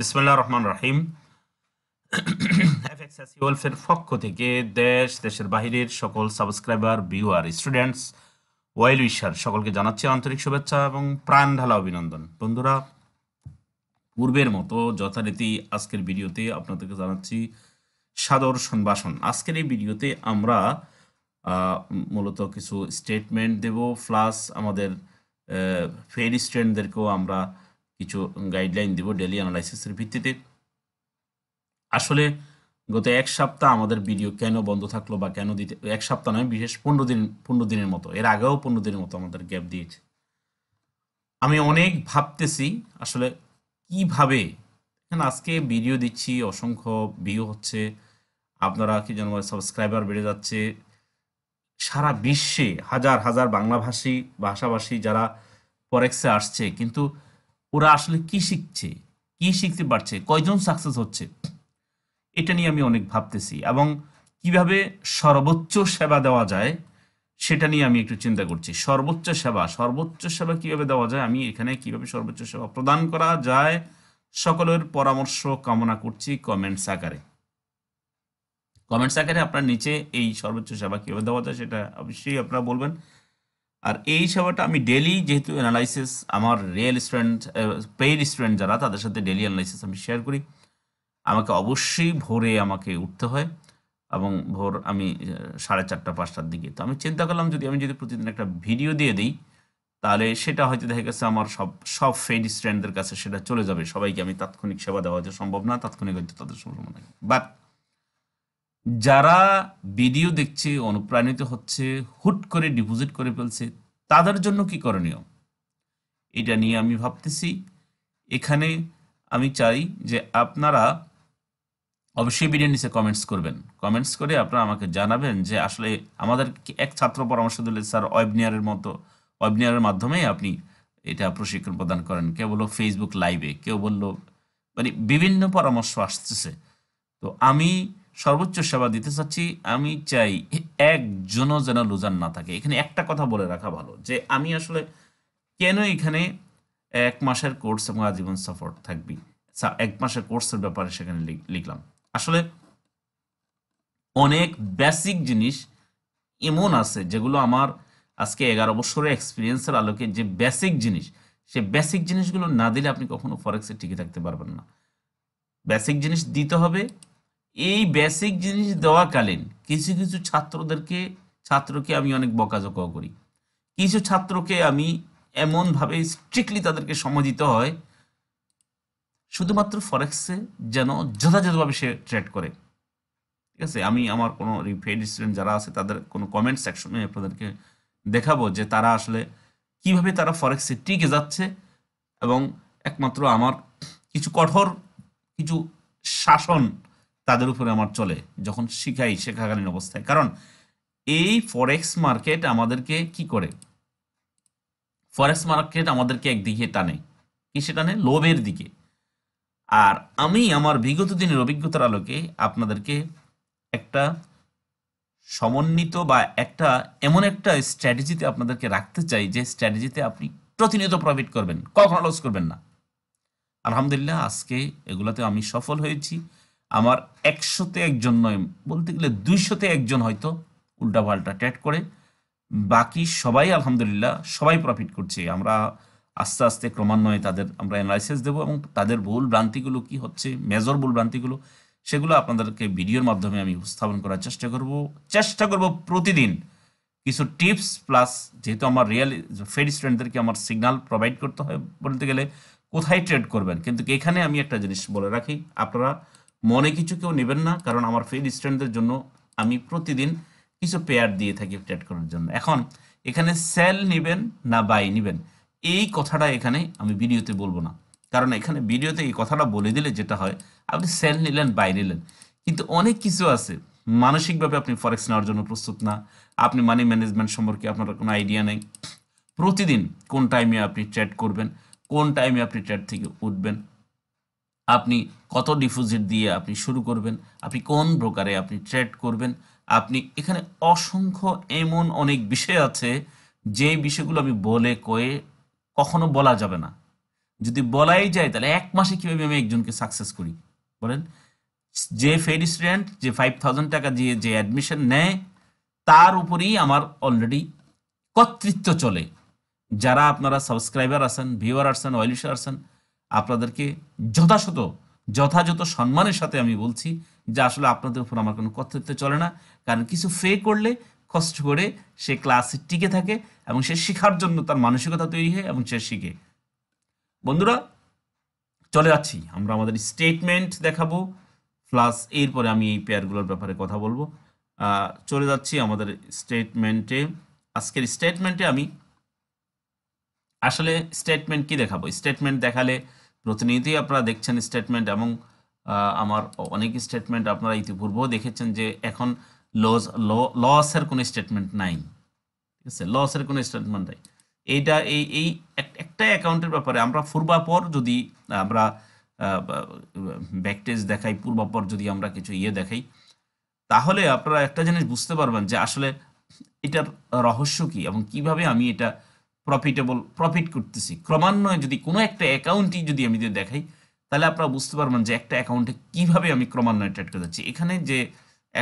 বিসমুল্লাহ রহমান রাহিম এফএক্সেসিওয়েলফের পক্ষ থেকে দেশ দেশের বাহিরের সকল subscriber viewer students well wisher সকলকে জানাচ্ছি আন্তরিক শুভেচ্ছা এবং প্রাণ ঢালা অভিনন্দন বন্ধুরা পূর্বের মতো যথারীতি আজকের ভিডিওতে আপনাদেরকে জানাচ্ছি সাদর সম্ভাষণ আজকের এই ভিডিওতে আমরা মূলত কিছু স্টেটমেন্ট দেব প্লাস আমাদের ফের স্টুডেন্টদেরকেও আমরা কিছু গাইডলাইন দিব ডেলি অ্যানালাইসিসের ভিত্তিতে আসলে গত এক সপ্তাহ আমাদের ভিডিও কেন বন্ধ থাকলো বা কেন দিতে এক সপ্তাহ নয় বিশেষ পনেরো দিন পনেরো দিনের মতো এর আগেও পনেরো দিনের মতো আমাদের গ্যাপ দিয়েছে আমি অনেক ভাবতেছি আসলে কিভাবে আজকে ভিডিও দিচ্ছি অসংখ্য ভিউ হচ্ছে আপনারা কি যেন সাবস্ক্রাইবার বেড়ে যাচ্ছে সারা বিশ্বে হাজার হাজার বাংলাভাষী ভাষাভাষী যারা ফরেক্সে আসছে কিন্তু ওরা আসলে কি শিখছে কি শিখতে পারছে কয়জন সাকসেস হচ্ছে এটা নিয়ে আমি অনেক ভাবতেছি এবং কিভাবে সর্বোচ্চ সেবা দেওয়া যায় সেটা নিয়ে আমি একটু চিন্তা করছি সর্বোচ্চ সেবা সর্বোচ্চ সেবা কিভাবে দেওয়া যায় আমি এখানে কিভাবে সর্বোচ্চ সেবা প্রদান করা যায় সকলের পরামর্শ কামনা করছি কমেন্টস আকারে কমেন্টস আকারে আপনার নিচে এই সর্বোচ্চ সেবা কিভাবে দেওয়া যায় সেটা অবশ্যই আপনারা বলবেন আর এই সেবাটা আমি ডেলি যেহেতু অ্যানালাইসিস আমার রিয়েল স্টুডেন্ট পেইড স্টুডেন্ট যারা তাদের সাথে ডেলি অ্যানালাইসিস আমি শেয়ার করি আমাকে অবশ্যই ভোরে আমাকে উঠতে হয় এবং ভোর আমি সাড়ে চারটা পাঁচটার দিকে তো আমি চিন্তা করলাম যদি আমি যদি প্রতিদিন একটা ভিডিও দিয়ে দিই তাহলে সেটা হয়তো দেখা গেছে আমার সব সব ফেড স্ট্যান্ডদের কাছে সেটা চলে যাবে সবাইকে আমি তাৎক্ষণিক সেবা দেওয়া যে সম্ভব না তাৎক্ষণিক হয়তো তাদের সম্ভব নয় বাট যারা ভিডিও দেখছে অনুপ্রাণিত হচ্ছে হুট করে ডিপোজিট করে ফেলছে তাদের জন্য কি করণীয় এটা নিয়ে আমি ভাবতেছি এখানে আমি চাই যে আপনারা অবশ্যই ভিডিও নিচে কমেন্টস করবেন কমেন্টস করে আপনারা আমাকে জানাবেন যে আসলে আমাদের এক ছাত্র পরামর্শ দিলে স্যার ওয়েবনিয়ারের মতো ওয়েবনিয়ারের মাধ্যমে আপনি এটা প্রশিক্ষণ প্রদান করেন কেউ বললো ফেসবুক লাইভে কেউ বললো মানে বিভিন্ন পরামর্শ আসতেছে তো আমি সর্বোচ্চ সেবা দিতে চাচ্ছি আমি চাই একজনও যেন লুজার না থাকে এখানে একটা কথা বলে রাখা ভালো যে আমি আসলে কেন এখানে এক মাসের কোর্স এবং আজীবন সাপোর্ট থাকবি এক মাসের কোর্সের ব্যাপারে সেখানে লিখলাম আসলে অনেক বেসিক জিনিস এমন আছে যেগুলো আমার আজকে এগারো বছরের এক্সপিরিয়েন্সের আলোকে যে বেসিক জিনিস সে বেসিক জিনিসগুলো না দিলে আপনি কখনো ফরেক্সে টিকে থাকতে পারবেন না বেসিক জিনিস দিতে হবে এই বেসিক জিনিস দেওয়াকালীন কিছু কিছু ছাত্রদেরকে ছাত্রকে আমি অনেক বকাঝকা করি কিছু ছাত্রকে আমি এমনভাবে স্ট্রিক্টলি তাদেরকে সময় দিতে হয় শুধুমাত্র ফরেক্সে যেন যথাযথভাবে সে ট্রেড করে ঠিক আছে আমি আমার কোনো রিফেড স্টুডেন্ট যারা আছে তাদের কোনো কমেন্ট সেকশনে আপনাদেরকে দেখাবো যে তারা আসলে কিভাবে তারা ফরেক্সে টিকে যাচ্ছে এবং একমাত্র আমার কিছু কঠোর কিছু শাসন তাদের উপরে আমার চলে যখন শিখাই শেখাকালীন অবস্থায় কারণ এই ফরেক্স মার্কেট আমাদেরকে কি করে ফরেক্স মার্কেট আমাদেরকে একদিকে টানে কি সে টানে লোভের দিকে আর আমি আমার বিগত দিনের অভিজ্ঞতার আলোকে আপনাদেরকে একটা সমন্বিত বা একটা এমন একটা স্ট্র্যাটেজিতে আপনাদেরকে রাখতে চাই যে স্ট্র্যাটেজিতে আপনি প্রতিনিয়ত প্রফিট করবেন কখনো লস করবেন না আলহামদুলিল্লাহ আজকে এগুলোতে আমি সফল হয়েছি আমার একশোতে একজন নয় বলতে গেলে দুইশোতে একজন হয়তো উল্টাপাল্টা ট্যাট করে বাকি সবাই আলহামদুলিল্লাহ সবাই প্রফিট করছে আমরা আস্তে আস্তে ক্রমান্বয়ে তাদের আমরা অ্যানালাইসিস দেবো এবং তাদের ভুল ভ্রান্তিগুলো কি হচ্ছে মেজর ভুল ভ্রান্তিগুলো সেগুলো আপনাদেরকে ভিডিওর মাধ্যমে আমি উপস্থাপন করার চেষ্টা করব চেষ্টা করব প্রতিদিন কিছু টিপস প্লাস যেহেতু আমার রিয়েল ফেড স্টুডেন্টদেরকে আমার সিগনাল প্রোভাইড করতে হয় বলতে গেলে কোথায় ট্রেড করবেন কিন্তু এখানে আমি একটা জিনিস বলে রাখি আপনারা মনে কিছু কেউ নেবেন না কারণ আমার ফেল স্টুডেন্টদের জন্য আমি প্রতিদিন কিছু পেয়ার দিয়ে থাকি ট্রেড করার জন্য এখন এখানে সেল নেবেন না বাই নেবেন এই কথাটা এখানে আমি ভিডিওতে বলবো না কারণ এখানে ভিডিওতে এই কথাটা বলে দিলে যেটা হয় আপনি সেল নিলেন বাই নিলেন কিন্তু অনেক কিছু আছে মানসিকভাবে আপনি ফরেক্স নেওয়ার জন্য প্রস্তুত না আপনি মানি ম্যানেজমেন্ট সম্পর্কে আপনার কোনো আইডিয়া নেই প্রতিদিন কোন টাইমে আপনি ট্রেড করবেন কোন টাইমে আপনি ট্রেড থেকে উঠবেন আপনি কত ডিপোজিট দিয়ে আপনি শুরু করবেন আপনি কোন ব্রোকারে আপনি ট্রেড করবেন আপনি এখানে অসংখ্য এমন অনেক বিষয় আছে যে বিষয়গুলো আমি বলে কয়ে কখনো বলা যাবে না যদি বলাই যায় তাহলে এক মাসে কীভাবে আমি একজনকে সাকসেস করি বলেন যে ফেড স্টুডেন্ট যে ফাইভ থাউজেন্ড টাকা দিয়ে যে অ্যাডমিশন নেয় তার উপরেই আমার অলরেডি কর্তৃত্ব চলে যারা আপনারা সাবস্ক্রাইবার আছেন ভিউয়ার আছেন ওয়েলিশার আসেন আপনাদেরকে যথাযথ যথাযথ সম্মানের সাথে আমি বলছি যে আসলে আপনাদের উপর আমার কোনো কর্তৃত্ব চলে না কারণ কিছু ফে করলে কষ্ট করে সে ক্লাসে টিকে থাকে এবং সে শেখার জন্য তার মানসিকতা তৈরি হয় এবং সে শিখে বন্ধুরা চলে যাচ্ছি আমরা আমাদের স্টেটমেন্ট দেখাবো প্লাস এরপরে আমি এই পেয়ারগুলোর ব্যাপারে কথা বলবো চলে যাচ্ছি আমাদের স্টেটমেন্টে আজকের স্টেটমেন্টে আমি আসলে স্টেটমেন্ট কি দেখাবো স্টেটমেন্ট দেখালে প্রতিনিয়তই আপনারা দেখছেন স্টেটমেন্ট এবং আমার অনেক স্টেটমেন্ট আপনারা ইতিপূর্বেও দেখেছেন যে এখন লস লসের কোনো স্টেটমেন্ট নাই ঠিক আছে লসের কোনো স্টেটমেন্ট নাই এইটা এই এই একটা অ্যাকাউন্টের ব্যাপারে আমরা ফুরবাপর যদি আমরা ব্যাকটেজ দেখাই পূর্বাপর যদি আমরা কিছু ইয়ে দেখাই তাহলে আপনারা একটা জিনিস বুঝতে পারবেন যে আসলে এটার রহস্য কি এবং কিভাবে আমি এটা প্রফিটেবল প্রফিট করতেছি ক্রমান্বয়ে যদি কোনো একটা অ্যাকাউন্টই যদি আমি যদি দেখাই তাহলে আপনারা বুঝতে পারবেন যে একটা অ্যাকাউন্টে কীভাবে আমি ক্রমান্বয়ে ট্রেড করে যাচ্ছি এখানে যে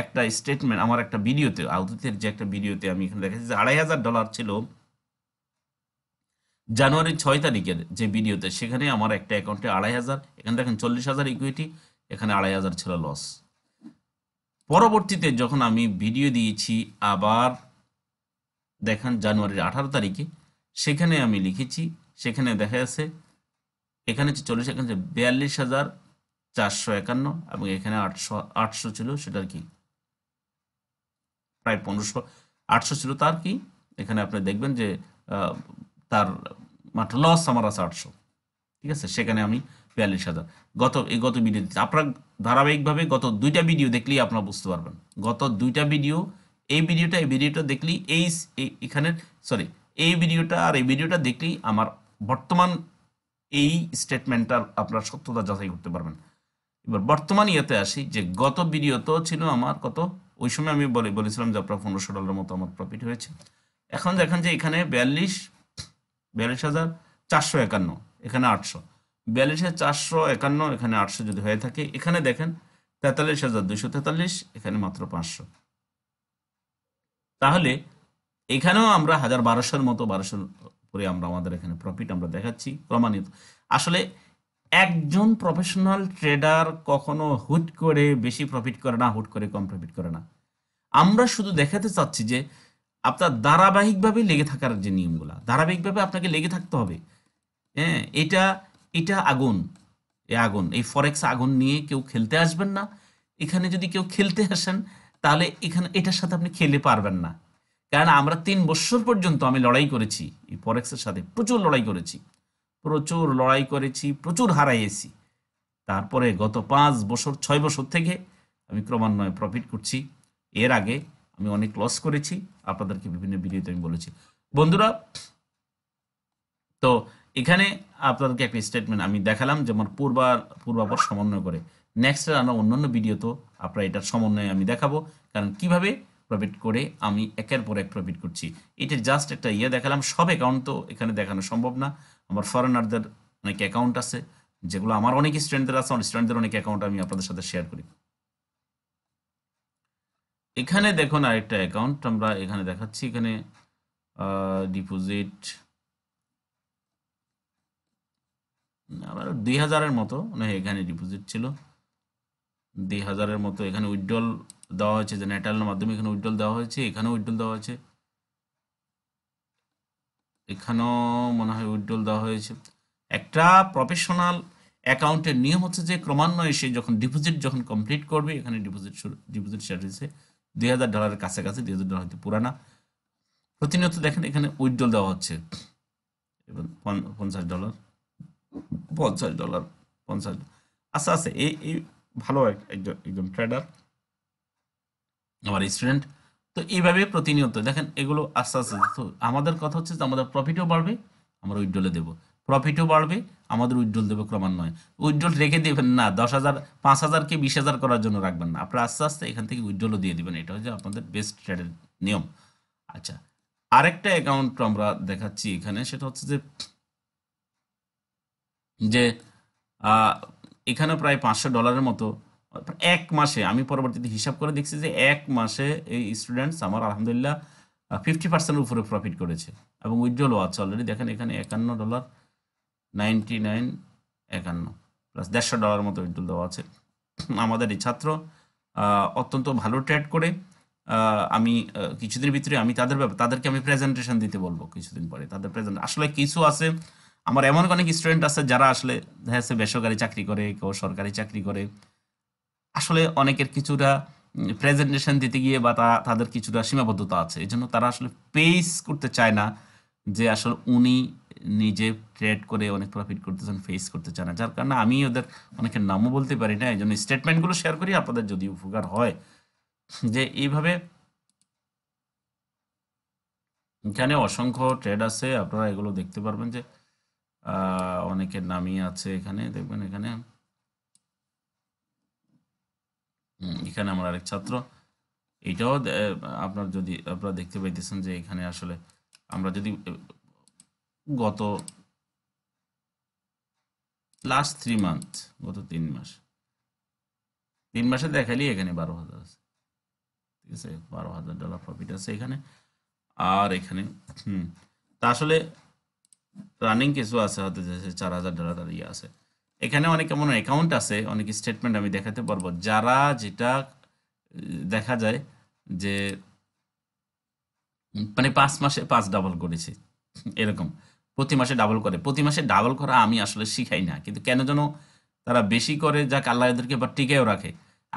একটা স্টেটমেন্ট আমার একটা ভিডিওতে আউদিতের যে একটা ভিডিওতে আমি এখানে দেখাচ্ছি যে আড়াই হাজার ডলার ছিল জানুয়ারি ছয় তারিখের যে ভিডিওতে সেখানে আমার একটা অ্যাকাউন্টে আড়াই হাজার এখানে দেখেন চল্লিশ হাজার ইকুইটি এখানে আড়াই হাজার ছিল লস পরবর্তীতে যখন আমি ভিডিও দিয়েছি আবার দেখেন জানুয়ারির আঠারো তারিখে সেখানে আমি লিখেছি সেখানে দেখা যাচ্ছে এখানে হচ্ছে চল্লিশ এখানে বিয়াল্লিশ হাজার চারশো একান্ন এবং এখানে আটশো আটশো ছিল সেটার কি প্রায় পনেরোশো আটশো ছিল তার কি এখানে আপনি দেখবেন যে তার মাত্র লস আমার আছে আটশো ঠিক আছে সেখানে আমি বিয়াল্লিশ হাজার গত এই গত ভিডিও আপনার ধারাবাহিকভাবে গত দুইটা ভিডিও দেখলেই আপনারা বুঝতে পারবেন গত দুইটা ভিডিও এই ভিডিওটা এই ভিডিওটা দেখলেই এই এখানে সরি এই ভিডিওটা আর এই ভিডিওটা দেখলেই আমার বর্তমান এই স্টেটমেন্টটার আপনার সত্যতা যাচাই করতে পারবেন এবার বর্তমান ইয়েতে আসি যে গত ভিডিও তো ছিল আমার কত ওই সময় আমি বলে বলেছিলাম যে আপনার পনেরোশো ডলারের মতো আমার প্রফিট হয়েছে এখন দেখেন যে এখানে বিয়াল্লিশ বিয়াল্লিশ হাজার চারশো একান্ন এখানে আটশো বিয়াল্লিশ হাজার চারশো একান্ন এখানে আটশো যদি হয়ে থাকে এখানে দেখেন তেতাল্লিশ হাজার দুশো তেতাল্লিশ এখানে মাত্র পাঁচশো তাহলে এখানেও আমরা হাজার বারোশোর মতো বারোশোর করে আমরা আমাদের এখানে প্রফিট আমরা দেখাচ্ছি প্রমাণিত আসলে একজন প্রফেশনাল ট্রেডার কখনো হুট করে বেশি প্রফিট করে না হুট করে কম প্রফিট করে না আমরা শুধু দেখাতে চাচ্ছি যে আপনার ধারাবাহিকভাবে লেগে থাকার যে নিয়মগুলো ধারাবাহিকভাবে আপনাকে লেগে থাকতে হবে হ্যাঁ এটা এটা আগুন এ আগুন এই ফরেক্স আগুন নিয়ে কেউ খেলতে আসবেন না এখানে যদি কেউ খেলতে আসেন তাহলে এখানে এটার সাথে আপনি খেলে পারবেন না কেননা আমরা তিন বছর পর্যন্ত আমি লড়াই করেছি এই ফরেক্সের সাথে প্রচুর লড়াই করেছি প্রচুর লড়াই করেছি প্রচুর হারাইয়েছি তারপরে গত পাঁচ বছর ছয় বছর থেকে আমি ক্রমান্বয়ে প্রফিট করছি এর আগে আমি অনেক লস করেছি আপনাদেরকে বিভিন্ন ভিডিওতে আমি বলেছি বন্ধুরা তো এখানে আপনাদেরকে একটা স্টেটমেন্ট আমি দেখালাম যেমন পূর্বার পূর্বাপর সমন্বয় করে নেক্সট আনা অন্যান্য ভিডিও তো আপনারা এটার সমন্বয়ে আমি দেখাবো কারণ কিভাবে প্রফিট করে আমি একের পর এক প্রফিট করছি এটা জাস্ট একটা ইয়ে দেখালাম সব অ্যাকাউন্ট তো এখানে দেখানো সম্ভব না আমার ফরেনারদের অনেক অ্যাকাউন্ট আছে যেগুলো আমার অনেক স্টুডেন্টদের আছে স্টুডেন্টদের অনেক অ্যাকাউন্ট আমি আপনাদের সাথে শেয়ার করি এখানে দেখুন আরেকটা অ্যাকাউন্ট আমরা এখানে দেখাচ্ছি এখানে ডিপোজিট আবার দুই হাজারের মতো মানে এখানে ডিপোজিট ছিল দুই হাজারের মতো এখানে উইথড্রল দেওয়া হয়েছে যে ন্যাটালের মাধ্যমে এখানে উজ্জ্বল দেওয়া হয়েছে এখানেও উজ্জ্বল দেওয়া হয়েছে এখানেও মনে হয় উজ্জ্বল দেওয়া হয়েছে একটা প্রফেশনাল অ্যাকাউন্টের নিয়ম হচ্ছে যে ক্রমান্বয়ে সে যখন ডিপোজিট যখন কমপ্লিট করবে এখানে ডিপোজিট শুরু ডিপোজিট শেষ দুই হাজার ডলারের কাছাকাছি দুই হাজার ডলার হয়তো পুরানা প্রতিনিয়ত দেখেন এখানে উইড্রল দেওয়া হচ্ছে এবং পঞ্চাশ ডলার পঞ্চাশ ডলার পঞ্চাশ আচ্ছা আচ্ছা এই ভালো একজন একজন ট্রেডার আমার স্টুডেন্ট তো এইভাবে প্রতিনিয়ত দেখেন এগুলো আস্তে আস্তে তো আমাদের কথা হচ্ছে যে আমাদের প্রফিটও বাড়বে আমরা উইড্রলে দেবো প্রফিটও বাড়বে আমাদের উজ্জ্বল দেবে ক্রমান্বয়ে উজ্জ্বল রেখে দেবেন না দশ হাজার পাঁচ হাজারকে বিশ হাজার করার জন্য রাখবেন না আপনারা আস্তে আস্তে এখান থেকে উইড্রলও দিয়ে দেবেন এটা হচ্ছে আপনাদের বেস্ট ট্রেডের নিয়ম আচ্ছা আরেকটা অ্যাকাউন্ট আমরা দেখাচ্ছি এখানে সেটা হচ্ছে যে যে এখানে প্রায় পাঁচশো ডলারের মতো এক মাসে আমি পরবর্তীতে হিসাব করে দেখছি যে এক মাসে এই স্টুডেন্টস আমার আলহামদুলিল্লাহ ফিফটি পার্সেন্টের উপরে প্রফিট করেছে এবং উজ্জ্বলও আছে অলরেডি দেখেন এখানে একান্ন ডলার নাইনটি নাইন একান্ন প্লাস দেড়শো ডলার মতো উজ্জ্বল দেওয়া আছে আমাদের এই ছাত্র অত্যন্ত ভালো ট্রেড করে আমি কিছুদিনের ভিতরে আমি তাদের তাদেরকে আমি প্রেজেন্টেশন দিতে বলবো কিছুদিন পরে তাদের প্রেজেন্ট আসলে কিছু আছে আমার এমন অনেক স্টুডেন্ট আছে যারা আসলে দেখা হ্যাঁ, বেসরকারি চাকরি করে কেউ সরকারি চাকরি করে আসলে অনেকের কিছুটা প্রেজেন্টেশন দিতে গিয়ে বা তা তাদের কিছুটা সীমাবদ্ধতা আছে এই জন্য তারা আসলে পেস করতে চায় না যে আসলে উনি নিজে ট্রেড করে অনেক প্রফিট করতেছেন ফেস করতে চায় না যার কারণে আমি ওদের অনেকের নামও বলতে পারি না এই জন্য স্টেটমেন্টগুলো শেয়ার করি আপনাদের যদি উপকার হয় যে এইভাবে এখানে অসংখ্য ট্রেড আছে আপনারা এগুলো দেখতে পারবেন যে অনেকের নামই আছে এখানে দেখবেন এখানে এখানে আমার আরেক ছাত্র এটাও আপনার যদি আপনারা দেখতে পাইতেছেন যে এখানে আসলে আমরা যদি গত লাস্ট থ্রি মান্থ গত তিন মাস তিন মাসে দেখালি এখানে বারো হাজার আছে ঠিক আছে বারো হাজার ডলার প্রফিট আছে এখানে আর এখানে হুম তা আসলে রানিং কিছু আছে হতে চার হাজার ডলার ইয়ে আছে এখানে অনেক এমন অ্যাকাউন্ট আছে অনেক স্টেটমেন্ট আমি দেখাতে পারবো যারা যেটা দেখা যায় যে মানে পাঁচ মাসে পাঁচ ডাবল করেছে এরকম প্রতি মাসে ডাবল করে প্রতি মাসে ডাবল করা আমি আসলে শিখাই না কিন্তু কেন যেন তারা বেশি করে যাক আল্লাহ এদেরকে বা টিকেও রাখে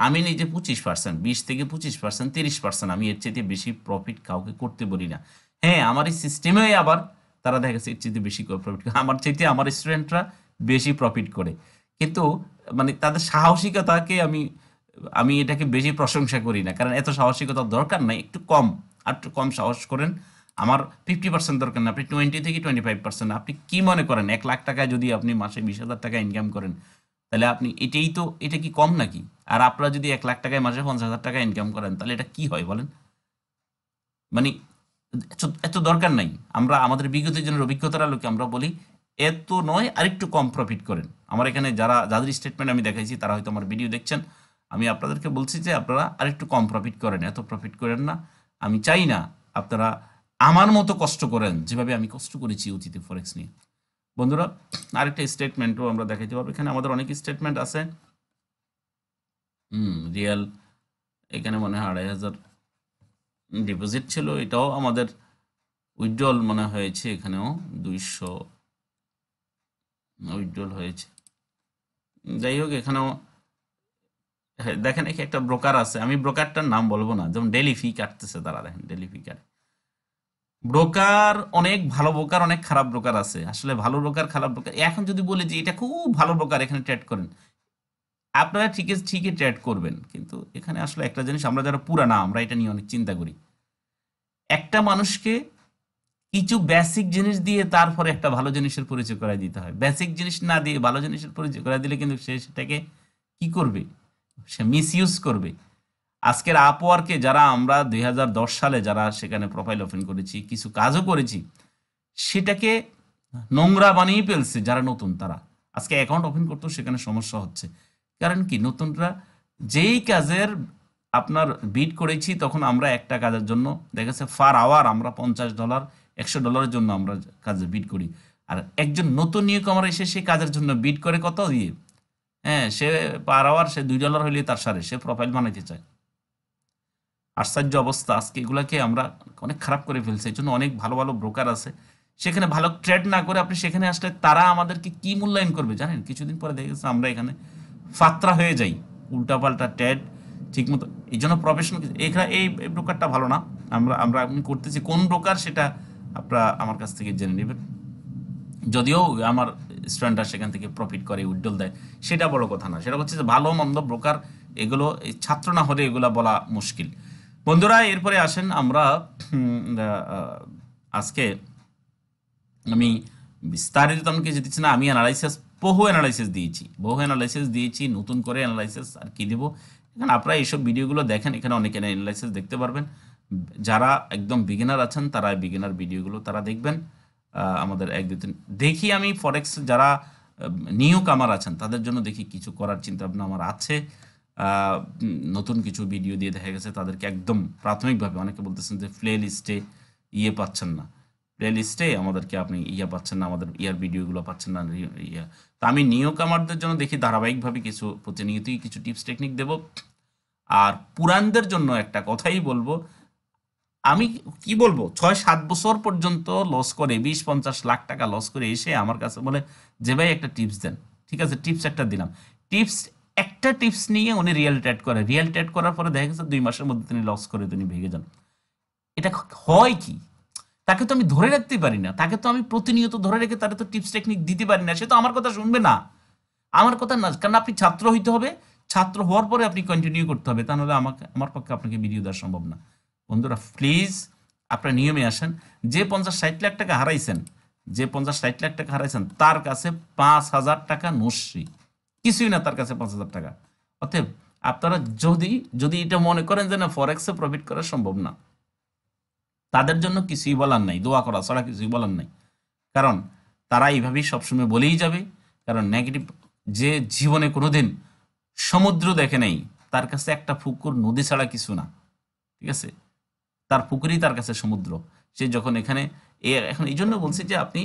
আমি নিজে পঁচিশ পার্সেন্ট বিশ থেকে পঁচিশ পার্সেন্ট তিরিশ পার্সেন্ট আমি এর চেয়ে বেশি প্রফিট কাউকে করতে বলি না হ্যাঁ আমার এই সিস্টেমেই আবার তারা দেখা এর চেয়ে বেশি প্রফিট আমার চেয়ে আমার স্টুডেন্টরা বেশি প্রফিট করে কিন্তু মানে তাদের সাহসিকতাকে আমি আমি এটাকে বেশি প্রশংসা করি না কারণ এত সাহসিকতার দরকার নাই একটু কম আর একটু কম সাহস করেন আমার ফিফটি পার্সেন্ট দরকার না আপনি টোয়েন্টি থেকে টোয়েন্টি ফাইভ পার্সেন্ট আপনি কী মনে করেন এক লাখ টাকায় যদি আপনি মাসে বিশ হাজার টাকা ইনকাম করেন তাহলে আপনি এটাই তো এটা কি কম নাকি আর আপনারা যদি এক লাখ টাকায় মাসে পঞ্চাশ হাজার টাকা ইনকাম করেন তাহলে এটা কি হয় বলেন মানে এত দরকার নাই আমরা আমাদের বিগত জনের অভিজ্ঞতার আলোকে আমরা বলি এত নয় আরেকটু কম প্রফিট করেন আমার এখানে যারা যাদের স্টেটমেন্ট আমি দেখাইছি তারা হয়তো আমার ভিডিও দেখছেন আমি আপনাদেরকে বলছি যে আপনারা আরেকটু কম প্রফিট করেন এত প্রফিট করেন না আমি চাই না আপনারা আমার মতো কষ্ট করেন যেভাবে আমি কষ্ট করেছি অতীতে ফরেক্স নিয়ে বন্ধুরা আরেকটা স্টেটমেন্টও আমরা দেখাইতে পারবো এখানে আমাদের অনেক স্টেটমেন্ট আছে হুম রিয়েল এখানে মনে হয় আড়াই হাজার ডিপোজিট ছিল এটাও আমাদের উইথড্রল মনে হয়েছে এখানেও দুইশো উইথড্রল হয়েছে যাই হোক এখানেও হ্যাঁ, দেখেন এখানে একটা ব্রোকার আছে আমি ব্রোকারটার নাম বলবো না যেমন ডেলি ফি কাটতেছে তারা দেখেন ডেলি ফি কাটে ব্রোকার অনেক ভালো ব্রোকার অনেক খারাপ ব্রোকার আছে আসলে ভালো ব্রোকার খারাপ ব্রোকার এখন যদি বলে যে এটা খুব ভালো ব্রোকার এখানে ট্রেড করেন আপনারা ঠিকই ঠিকই ট্রেড করবেন কিন্তু এখানে আসলে একটা জিনিস আমরা যারা পুরানা আমরা এটা নিয়ে অনেক চিন্তা করি একটা মানুষকে কিছু বেসিক জিনিস দিয়ে তারপরে একটা ভালো জিনিসের পরিচয় করে দিতে হয় বেসিক জিনিস না দিয়ে ভালো জিনিসের পরিচয় করাই দিলে কিন্তু সে সেটাকে কি করবে সে মিসইউজ করবে আজকের আপওয়ার্কে যারা আমরা দুই সালে যারা সেখানে প্রোফাইল ওপেন করেছি কিছু কাজও করেছি সেটাকে নোংরা বানিয়ে ফেলছে যারা নতুন তারা আজকে অ্যাকাউন্ট ওপেন করতেও সেখানে সমস্যা হচ্ছে কারণ কি নতুনরা যেই কাজের আপনার বিট করেছি তখন আমরা একটা কাজের জন্য দেখেছে ফার আওয়ার আমরা পঞ্চাশ ডলার একশো ডলারের জন্য আমরা কাজে বিট করি আর একজন নতুন নিয়োগ আমার এসে সেই কাজের জন্য বিট করে কত দিয়ে হ্যাঁ সে পার আওয়ার সে দুই ডলার হইলে তার সারে সে প্রোফাইল বানাইতে চায় আশ্চর্য অবস্থা আজকে এগুলাকে আমরা অনেক খারাপ করে ফেলছি এই জন্য অনেক ভালো ভালো ব্রোকার আছে সেখানে ভালো ট্রেড না করে আপনি সেখানে আসলে তারা আমাদেরকে কি মূল্যায়ন করবে জানেন কিছুদিন পরে দেখে গেছে আমরা এখানে ফাত্রা হয়ে যাই উল্টাপাল্টা ঠিক ঠিকমতো এই জন্য প্রফেশনাল এখানে এই ব্রোকারটা ভালো না আমরা আমরা আপনি করতেছি কোন ব্রোকার সেটা আপনারা আমার কাছ থেকে জেনে নেবেন যদিও আমার স্টুডেন্টরা সেখান থেকে প্রফিট করে উজ্জ্বল দেয় সেটা বড় কথা না সেটা হচ্ছে যে ভালো মন্দ ব্রোকার এগুলো ছাত্র না হলে এগুলো বলা মুশকিল বন্ধুরা এরপরে আসেন আমরা আজকে আমি বিস্তারিত আমাকে যেতেছি না আমি অ্যানালাইসিস বহু অ্যানালাইসিস দিয়েছি বহু অ্যানালাইসিস দিয়েছি নতুন করে অ্যানালাইসিস আর কী দেবো এখানে আপনারা এইসব ভিডিওগুলো দেখেন এখানে অনেক অ্যানালাইসিস দেখতে পারবেন যারা একদম বিগিনার আছেন তারা বিগিনার ভিডিওগুলো তারা দেখবেন আমাদের এক দু তিন দেখি আমি ফরেক্স যারা নিউ কামার আছেন তাদের জন্য দেখি কিছু করার চিন্তা ভাবনা আমার আছে নতুন কিছু ভিডিও দিয়ে দেখা গেছে তাদেরকে একদম প্রাথমিকভাবে অনেকে বলতেছেন যে প্লে লিস্টে ইয়ে পাচ্ছেন না প্লে লিস্টে আমাদেরকে আপনি ইয়ে পাচ্ছেন না আমাদের ইয়ার ভিডিওগুলো পাচ্ছেন না ইয়ে তা আমি নিয়োগ আমাদের জন্য দেখি ধারাবাহিকভাবে কিছু প্রতিনিয়তই কিছু টিপস টেকনিক দেব আর পুরানদের জন্য একটা কথাই বলবো আমি কি বলবো ছয় সাত বছর পর্যন্ত লস করে বিশ পঞ্চাশ লাখ টাকা লস করে এসে আমার কাছে বলে যে ভাই একটা টিপস দেন ঠিক আছে টিপস একটা দিলাম টিপস একটা টিপস নিয়ে উনি রিয়েল ট্যাড করে রিয়েল ট্যাড করার পরে দেখা গেছে দুই মাসের মধ্যে তিনি লস করে তিনি ভেঙে যান এটা হয় কি তাকে তো আমি ধরে রাখতে পারি না তাকে তো আমি প্রতিনিয়ত ধরে রেখে তারা তো টিপস টেকনিক দিতে পারি না সে তো আমার কথা শুনবে না আমার কথা না কারণ আপনি ছাত্র হইতে হবে ছাত্র হওয়ার পরে আপনি কন্টিনিউ করতে হবে তাহলে আমাকে আমার পক্ষে আপনাকে ভিডিও দেওয়া সম্ভব না বন্ধুরা প্লিজ আপনার নিয়মে আসেন যে পঞ্চাশ ষাট লাখ টাকা হারাইছেন যে পঞ্চাশ ষাট লাখ টাকা হারাইছেন তার কাছে পাঁচ হাজার টাকা নস্যি কিছুই না তার কাছে পাঁচ হাজার টাকা অতএব আপনারা যদি যদি এটা মনে করেন যে না ফরেক্সে প্রফিট করা সম্ভব না তাদের জন্য কিছুই বলার নাই দোয়া করা ছাড়া কিছুই বলার নাই কারণ তারা এইভাবেই সবসময় বলেই যাবে কারণ নেগেটিভ যে জীবনে কোনোদিন সমুদ্র দেখে নেই তার কাছে একটা ফুকুর নদী ছাড়া কিছু না ঠিক আছে তার পুকুরই তার কাছে সমুদ্র সে যখন এখানে এ এখন এই জন্য বলছি যে আপনি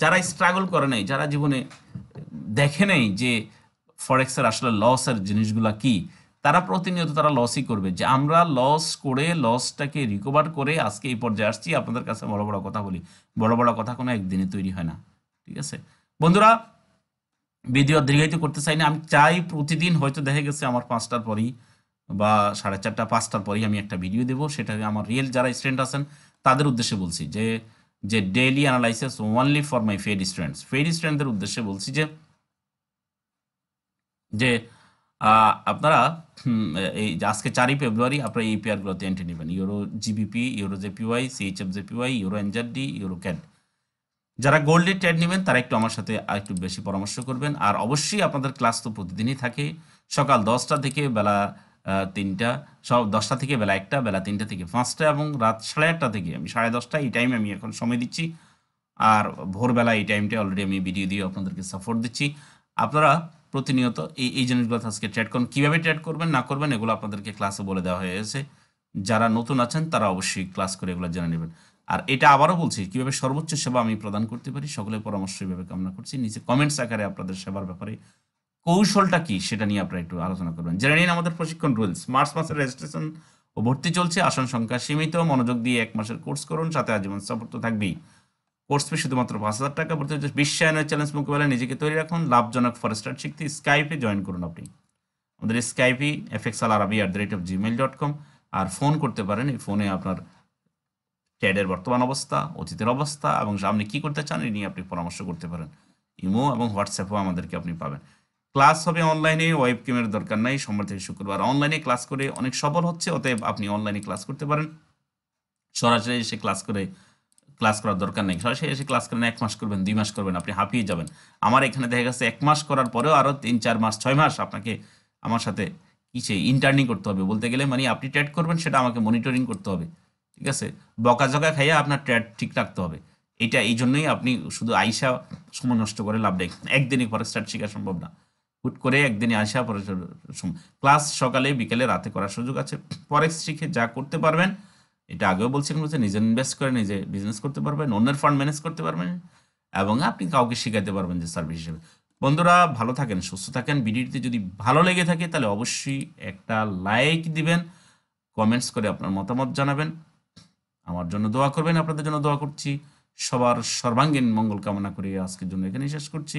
যারা স্ট্রাগল করে নাই যারা জীবনে দেখে নেই যে ফরেক্সের আসলে লসের জিনিসগুলা কি তারা প্রতিনিয়ত তারা লসই করবে যে আমরা লস করে লসটাকে রিকভার করে আজকে এই পর্যায়ে আসছি আপনাদের কাছে বড় বড় কথা বলি বড় বড় কথা কোনো একদিনে তৈরি হয় না ঠিক আছে বন্ধুরা ভিডিও দীর্ঘায়িত করতে চাই না আমি চাই প্রতিদিন হয়তো দেখা গেছে আমার পাঁচটার পরেই বা সাড়ে চারটা পাঁচটার পরেই আমি একটা ভিডিও দেবো সেটা আমার রিয়েল যারা স্টুডেন্ট আছেন তাদের উদ্দেশ্যে বলছি যে যে daily analysis only for my paid students paid স্টুডেন্টদের উদ্দেশ্যে বলছি যে যে আপনারা এই আজকে চারই ফেব্রুয়ারি আপনারা এই পেয়ারগুলোতে এন্ট্রি নেবেন euro GBP euro JPY CHF JPY euro NZD euro CAD যারা গোল্ডের ট্যাড নেবেন তারা একটু আমার সাথে একটু বেশি পরামর্শ করবেন আর অবশ্যই আপনাদের ক্লাস তো প্রতিদিনই থাকে সকাল দশটা থেকে বেলা তিনটা সব দশটা থেকে বেলা একটা বেলা তিনটা থেকে পাঁচটা এবং রাত সাড়ে আটটা থেকে আমি সাড়ে দশটা এই টাইমে আমি এখন সময় দিচ্ছি আর ভোরবেলা এই টাইমটা অলরেডি আমি ভিডিও দিয়ে আপনাদেরকে সাপোর্ট দিচ্ছি আপনারা প্রতিনিয়ত এই এই জিনিসগুলো আজকে ট্রেড করুন কীভাবে ট্রেড করবেন না করবেন এগুলো আপনাদেরকে ক্লাসে বলে দেওয়া হয়েছে যারা নতুন আছেন তারা অবশ্যই ক্লাস করে এগুলো জেনে নেবেন আর এটা আবারও বলছি কীভাবে সর্বোচ্চ সেবা আমি প্রদান করতে পারি সকলের পরামর্শ এভাবে কামনা করছি নিচে কমেন্টস আকারে আপনাদের সেবার ব্যাপারে কৌশলটা কি সেটা নিয়ে আপনারা একটু আলোচনা করবেন জেনে নিন আমাদের প্রশিক্ষণ রুলস মার্চ মাসের রেজিস্ট্রেশন ও ভর্তি চলছে আসন সংখ্যা সীমিত মনোযোগ দিয়ে এক মাসের কোর্স করুন সাথে আজীবন সাপোর্ট তো থাকবেই কোর্স ফি শুধুমাত্র পাঁচ হাজার টাকা ভর্তি হচ্ছে বিশ্বায়নের চ্যালেঞ্জ মোকাবেলায় নিজেকে তৈরি রাখুন লাভজনক ফরেস্টার শিখতে স্কাইপে জয়েন করুন আপনি আমাদের স্কাইপি এফ এক্স আল আরবি at the rate of gmail dot com আর ফোন করতে পারেন এই ফোনে আপনার ট্যাডের বর্তমান অবস্থা অতীতের অবস্থা এবং আপনি কী করতে চান এই নিয়ে আপনি পরামর্শ করতে পারেন ইমো এবং হোয়াটসঅ্যাপও আমাদেরকে আপনি পাবেন ক্লাস হবে অনলাইনে ওয়েব ক্যামের দরকার নাই সোমবার থেকে শুক্রবার অনলাইনে ক্লাস করে অনেক সফল হচ্ছে অতএব আপনি অনলাইনে ক্লাস করতে পারেন সরাসরি এসে ক্লাস করে ক্লাস করার দরকার নেই সরাসরি এসে ক্লাস করেন এক মাস করবেন দুই মাস করবেন আপনি হাঁপিয়ে যাবেন আমার এখানে দেখা গেছে এক মাস করার পরেও আরও তিন চার মাস ছয় মাস আপনাকে আমার সাথে কিছু ইন্টার্নিং করতে হবে বলতে গেলে মানে আপনি ট্যাট করবেন সেটা আমাকে মনিটরিং করতে হবে ঠিক আছে বকাঝকা খাইয়া আপনার ট্যাড ঠিক রাখতে হবে এটা এই জন্যই আপনি শুধু আইসা সময় নষ্ট করে লাভ নেই একদিনই স্টার্ট শেখা সম্ভব না হুট করে একদিনে আসা পরে ক্লাস সকালে বিকেলে রাতে করার সুযোগ আছে ফরেক্স শিখে যা করতে পারবেন এটা আগেও বলছিলাম হচ্ছে নিজে ইনভেস্ট করে নিজে বিজনেস করতে পারবেন অন্যের ফান্ড ম্যানেজ করতে পারবেন এবং আপনি কাউকে শেখাতে পারবেন যে সার্ভিস হিসেবে বন্ধুরা ভালো থাকেন সুস্থ থাকেন ভিডিওটি যদি ভালো লেগে থাকে তাহলে অবশ্যই একটা লাইক দিবেন কমেন্টস করে আপনার মতামত জানাবেন আমার জন্য দোয়া করবেন আপনাদের জন্য দোয়া করছি সবার সর্বাঙ্গীন মঙ্গল কামনা করে আজকের জন্য এখানেই শেষ করছি